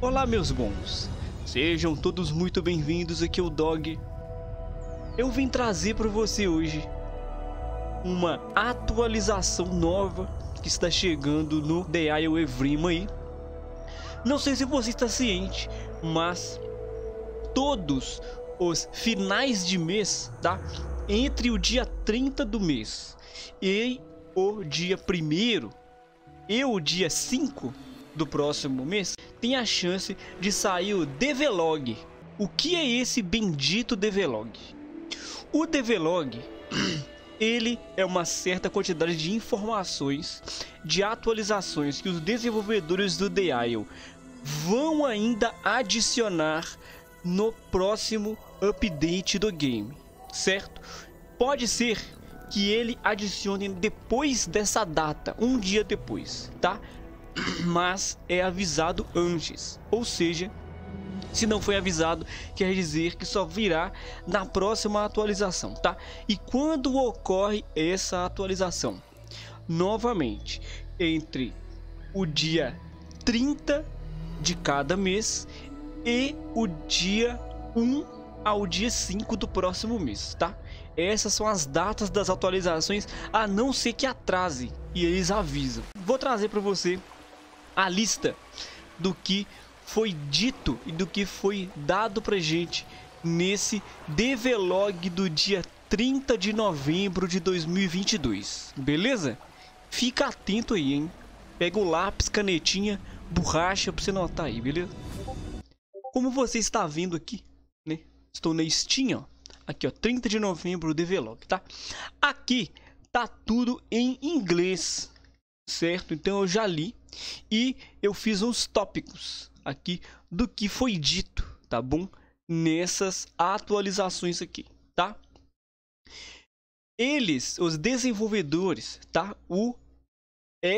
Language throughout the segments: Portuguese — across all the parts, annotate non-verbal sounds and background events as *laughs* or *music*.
Olá, meus bons. Sejam todos muito bem-vindos aqui ao Dog. Eu vim trazer para você hoje uma atualização nova que está chegando no The Isle Evrima aí. Não sei se você está ciente, mas todos os finais de mês, tá? Entre o dia 30 do mês e o dia 1 e o dia 5 do próximo mês, tem a chance de sair o Develog. O que é esse bendito Develog? O Develog, *clears throat* ele é uma certa quantidade de informações, de atualizações que os desenvolvedores do The Isle vão ainda adicionar no próximo update do game, certo? Pode ser que ele adicione depois dessa data, um dia depois, tá? mas é avisado antes. Ou seja, se não foi avisado, quer dizer que só virá na próxima atualização, tá? E quando ocorre essa atualização? Novamente, entre o dia 30 de cada mês e o dia 1 ao dia 5 do próximo mês, tá? Essas são as datas das atualizações, a não ser que atrase e eles avisam. Vou trazer para você a lista do que foi dito e do que foi dado pra gente nesse Develog do dia 30 de novembro de 2022, beleza? Fica atento aí, hein? Pega o lápis, canetinha, borracha pra você notar aí, beleza? Como você está vendo aqui, né? Estou na Steam, ó. Aqui, ó, 30 de novembro, Develog, tá? Aqui tá tudo em inglês, certo? Então eu já li e eu fiz uns tópicos aqui do que foi dito, tá bom? Nessas atualizações aqui, tá? Eles, os desenvolvedores, tá? O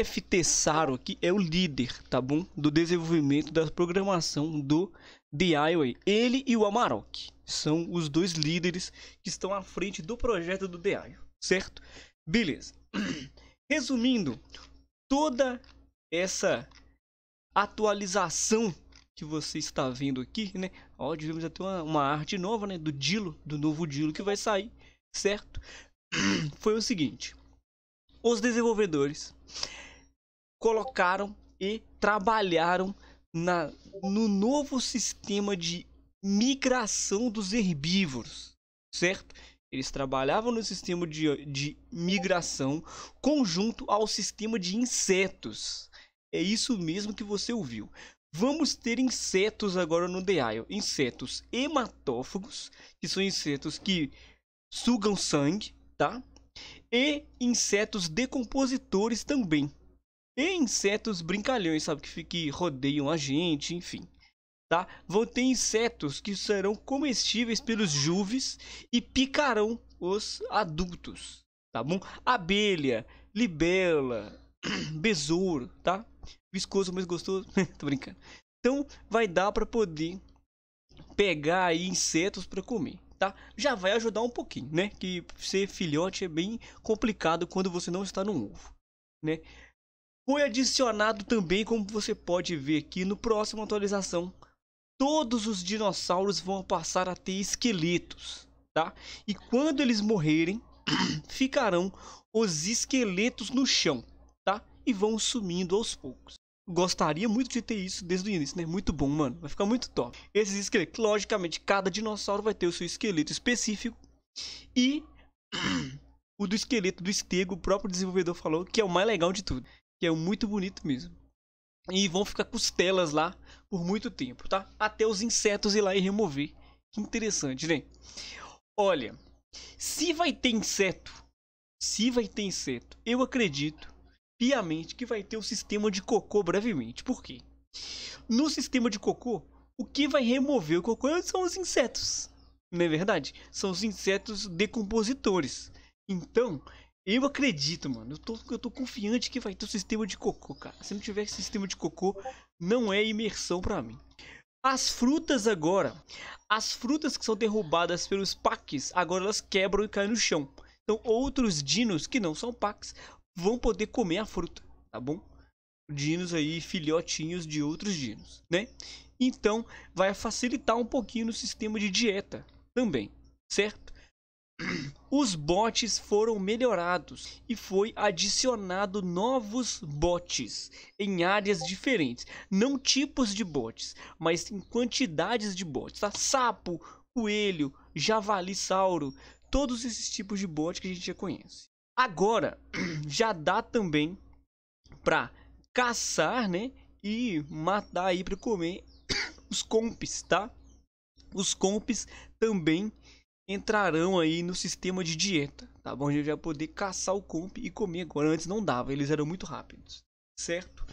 FT Saro aqui é o líder, tá bom? Do desenvolvimento da programação do DIY. Ele e o Amarok são os dois líderes que estão à frente do projeto do DIY, certo? Beleza. *clears throat* Resumindo, toda essa atualização que você está vendo aqui, né? Ó, devemos até uma, uma arte nova, né? Do Dilo, do novo Dilo que vai sair, certo? *clears throat* Foi o seguinte: os desenvolvedores colocaram e trabalharam na, no novo sistema de migração dos herbívoros, certo? Eles trabalhavam no sistema de, de migração conjunto ao sistema de insetos. É isso mesmo que você ouviu. Vamos ter insetos agora no The Isle. Insetos hematófagos, que são insetos que sugam sangue, tá? E insetos decompositores também. E insetos brincalhões, sabe? Que, que rodeiam a gente, enfim tá? Vão ter insetos que serão comestíveis pelos juves e picarão os adultos, tá bom? Abelha, libela, *clears throat* besouro, tá? Viscoso, mas gostoso. *laughs* Tô brincando. Então, vai dar para poder pegar aí insetos para comer, tá? Já vai ajudar um pouquinho, né? Que ser filhote é bem complicado quando você não está no ovo, né? Foi adicionado também, como você pode ver aqui no próximo atualização, todos os dinossauros vão passar a ter esqueletos, tá? E quando eles morrerem, *clears throat* ficarão os esqueletos no chão, tá? E vão sumindo aos poucos. Gostaria muito de ter isso desde o início, né? Muito bom, mano. Vai ficar muito top. Esses esqueletos, logicamente, cada dinossauro vai ter o seu esqueleto específico. E *clears throat* o do esqueleto do estego. o próprio desenvolvedor falou que é o mais legal de tudo. Que é muito bonito mesmo e vão ficar costelas lá por muito tempo, tá? Até os insetos ir lá e remover. Que interessante, né? Olha, se vai ter inseto, se vai ter inseto, eu acredito piamente que vai ter o um sistema de cocô brevemente. Por quê? No sistema de cocô, o que vai remover o cocô são os insetos. Não é verdade? São os insetos decompositores. Então, eu acredito, mano. Eu tô, eu tô confiante que vai ter um sistema de cocô, cara. Se não tiver sistema de cocô, não é imersão para mim. As frutas agora. As frutas que são derrubadas pelos packs, agora elas quebram e caem no chão. Então outros dinos que não são packs vão poder comer a fruta, tá bom? Dinos aí, filhotinhos de outros dinos, né? Então vai facilitar um pouquinho no sistema de dieta também, certo? os bots foram melhorados e foi adicionado novos bots em áreas diferentes, não tipos de bots, mas em quantidades de bots, tá? Sapo, coelho, javali, sauro, todos esses tipos de bots que a gente já conhece. Agora *clears throat* já dá também para caçar, né, e matar aí para comer *clears throat* os comps, tá? Os comps também entrarão aí no sistema de dieta, tá bom? A gente vai poder caçar o comp e comer agora. Antes não dava, eles eram muito rápidos, certo?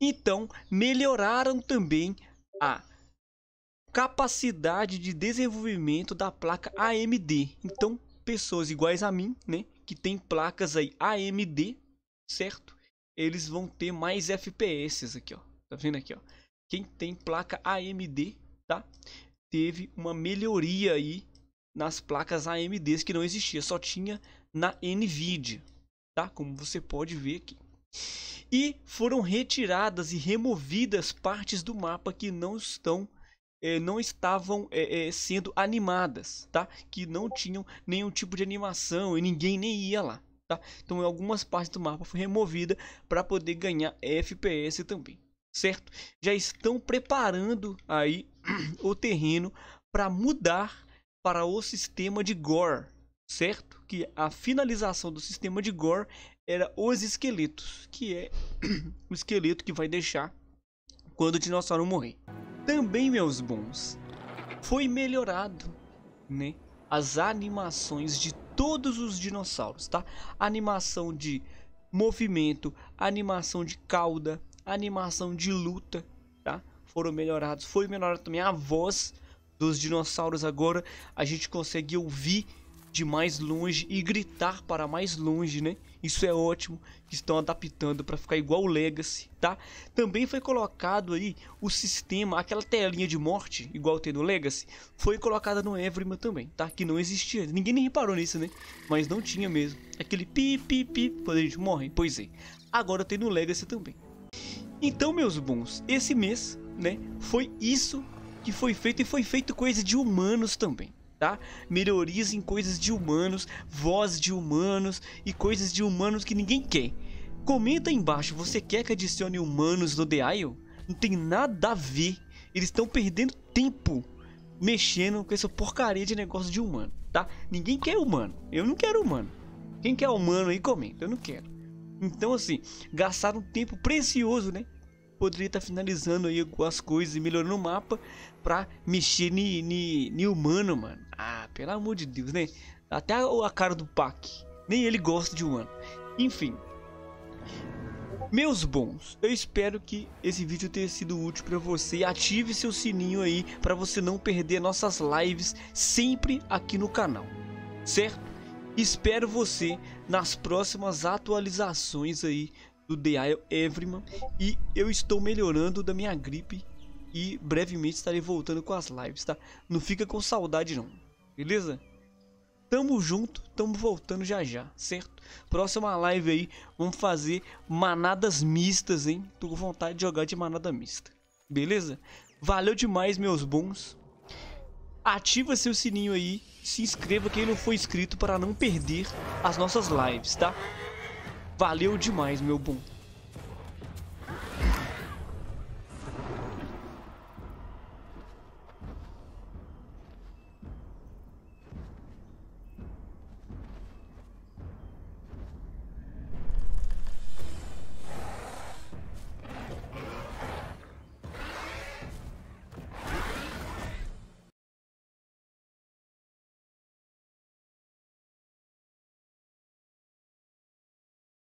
Então, melhoraram também a capacidade de desenvolvimento da placa AMD. Então, pessoas iguais a mim, né, que tem placas aí AMD, certo? Eles vão ter mais FPS aqui, ó. Tá vendo aqui, ó? Quem tem placa AMD, tá? Teve uma melhoria aí nas placas AMDs que não existia, só tinha na Nvidia, tá? Como você pode ver aqui. E foram retiradas e removidas partes do mapa que não estão é, não estavam é, é, sendo animadas, tá? Que não tinham nenhum tipo de animação e ninguém nem ia lá, tá? Então algumas partes do mapa foram removidas para poder ganhar FPS também, certo? Já estão preparando aí *clears throat* o terreno para mudar para o sistema de Gore, certo? Que a finalização do sistema de Gore era os esqueletos, que é *clears throat* o esqueleto que vai deixar quando o dinossauro morrer. Também, meus bons, foi melhorado, né? As animações de todos os dinossauros, tá? Animação de movimento, animação de cauda, animação de luta, tá? Foram melhorados. Foi melhorada também a voz dos dinossauros agora, a gente consegue ouvir de mais longe e gritar para mais longe, né? Isso é ótimo, que estão adaptando para ficar igual o Legacy, tá? Também foi colocado aí o sistema, aquela telinha de morte, igual tem no Legacy, foi colocada no Everyman também, tá? Que não existia, ninguém nem reparou nisso, né? Mas não tinha mesmo, aquele pi pi pi quando a gente morre, pois é. Agora tem no Legacy também. Então, meus bons, esse mês, né, foi isso que foi feito e foi feito coisa de humanos também. Tá? Melhorias em coisas de humanos, voz de humanos e coisas de humanos que ninguém quer. Comenta aí embaixo, você quer que adicione humanos no The Isle? Não tem nada a ver. Eles estão perdendo tempo mexendo com essa porcaria de negócio de humano, tá? Ninguém quer humano. Eu não quero humano. Quem quer humano aí comenta, eu não quero. Então assim, gastaram um tempo precioso, né? poderia estar finalizando aí algumas coisas e melhorando o mapa pra mexer ni, ni, ni humano, mano. Ah, pelo amor de Deus, né? Até a, a cara do Pac. Nem ele gosta de humano. Enfim. Meus bons, eu espero que esse vídeo tenha sido útil para você. Ative seu sininho aí para você não perder nossas lives sempre aqui no canal, certo? Espero você nas próximas atualizações aí do The Everyman e eu estou melhorando da minha gripe e brevemente estarei voltando com as lives, tá? Não fica com saudade não, beleza? Tamo junto, tamo voltando já já, certo? Próxima live aí, vamos fazer manadas mistas, hein? Tô com vontade de jogar de manada mista, beleza? Valeu demais, meus bons. Ativa seu sininho aí, se inscreva quem não for inscrito para não perder as nossas lives, tá? Valeu demais, meu bom.